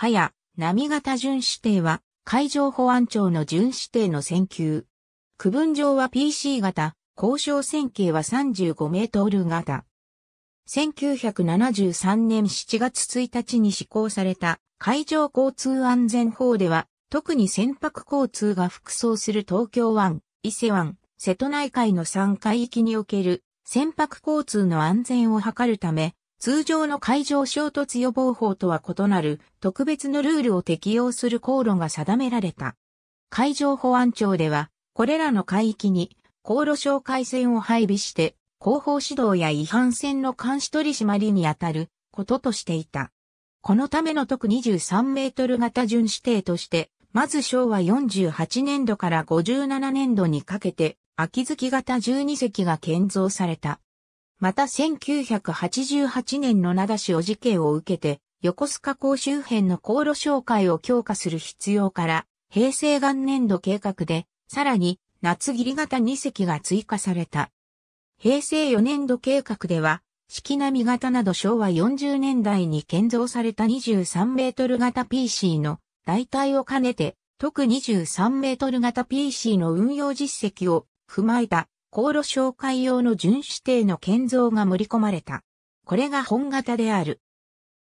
はや、波型巡視艇は、海上保安庁の巡視艇の選球。区分上は PC 型、交渉線形は35メートル型。1973年7月1日に施行された海上交通安全法では、特に船舶交通が服装する東京湾、伊勢湾、瀬戸内海の3海域における船舶交通の安全を図るため、通常の海上衝突予防法とは異なる特別のルールを適用する航路が定められた。海上保安庁では、これらの海域に航路障害船を配備して、広報指導や違反船の監視取り締まりに当たることとしていた。このための特23メートル型巡視艇として、まず昭和48年度から57年度にかけて、秋月型12隻が建造された。また1988年の田市お事件を受けて、横須賀港周辺の航路紹介を強化する必要から、平成元年度計画で、さらに、夏切り型2隻が追加された。平成4年度計画では、四季並型など昭和40年代に建造された23メートル型 PC の代替を兼ねて、特23メートル型 PC の運用実績を踏まえた航路紹介用の巡視艇の建造が盛り込まれた。これが本型である。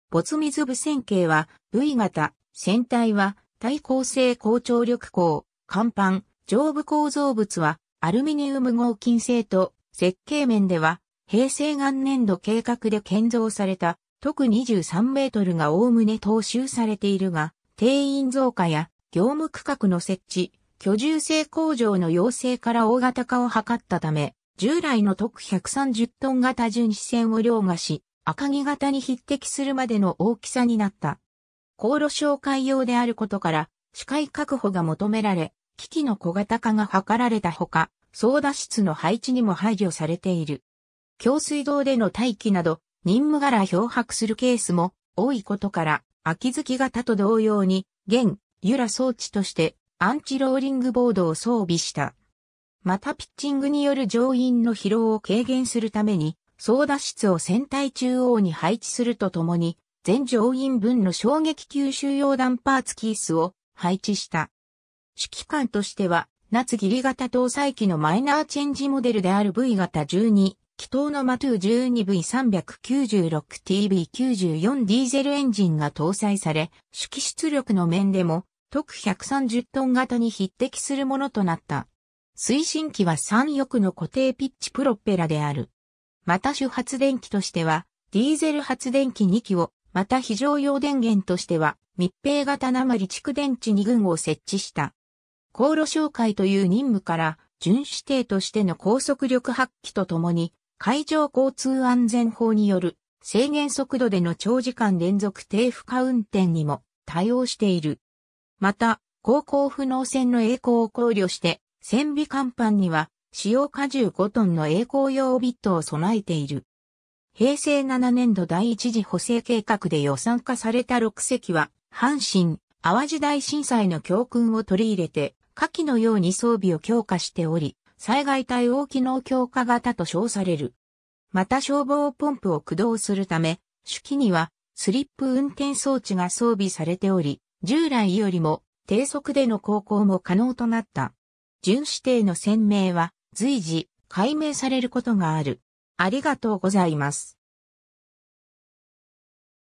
没水部線形は V 型、船体は対抗性高張力鋼、甲板、上部構造物はアルミニウム合金製と設計面では平成元年度計画で建造された特23メートルが概ね踏襲されているが、定員増加や業務区画の設置、居住性工場の要請から大型化を図ったため、従来の特130トン型巡視船を凌駕し、赤木型に匹敵するまでの大きさになった。航路障害用であることから、視界確保が求められ、機器の小型化が図られたほか、操舵室の配置にも配慮されている。強水道での待機など、任務柄漂白するケースも多いことから、秋月型と同様に、現、由良装置としてアンチローリングボードを装備した。またピッチングによる乗員の疲労を軽減するために、操舵室を船体中央に配置するとともに、全乗員分の衝撃吸収用ダンパーツキースを配置した。指揮官としては、夏ギリ型搭載機のマイナーチェンジモデルである V 型12、気筒のマトゥー 12V396TV94 ディーゼルエンジンが搭載され、指揮出力の面でも特130トン型に匹敵するものとなった。推進機は3翼の固定ピッチプロペラである。また主発電機としては、ディーゼル発電機2機を、また非常用電源としては、密閉型鉛蓄電池2群を設置した。航路紹介という任務から、巡視艇としての高速力発揮とともに、海上交通安全法による制限速度での長時間連続低負荷運転にも対応している。また、航行不能船の栄光を考慮して、船尾甲板には、使用荷重5トンの栄光用ビットを備えている。平成7年度第一次補正計画で予算化された6隻は、阪神、淡路大震災の教訓を取り入れて、下記のように装備を強化しており、災害対応機能強化型と称される。また消防ポンプを駆動するため、手記にはスリップ運転装置が装備されており、従来よりも低速での航行も可能となった。巡視艇の船名は随時解明されることがある。ありがとうございます。